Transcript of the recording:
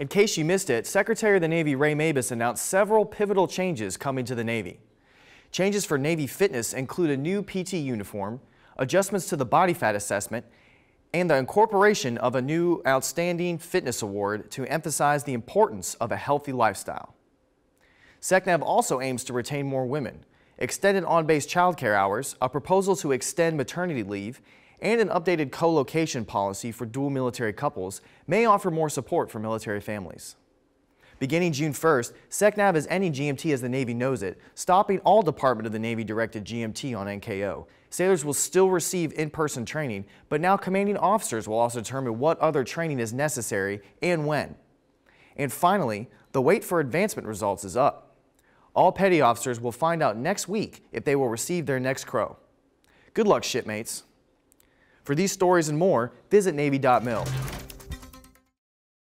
In case you missed it, Secretary of the Navy Ray Mabus announced several pivotal changes coming to the Navy. Changes for Navy fitness include a new PT uniform, adjustments to the body fat assessment, and the incorporation of a new Outstanding Fitness Award to emphasize the importance of a healthy lifestyle. SECNAV also aims to retain more women, extended on-base childcare hours, a proposal to extend maternity leave, and an updated co-location policy for dual military couples may offer more support for military families. Beginning June 1st, SECNAV is ending GMT as the Navy knows it, stopping all Department of the Navy directed GMT on NKO. Sailors will still receive in-person training, but now commanding officers will also determine what other training is necessary and when. And finally, the wait for advancement results is up. All petty officers will find out next week if they will receive their next crow. Good luck, shipmates. For these stories and more, visit Navy.mil.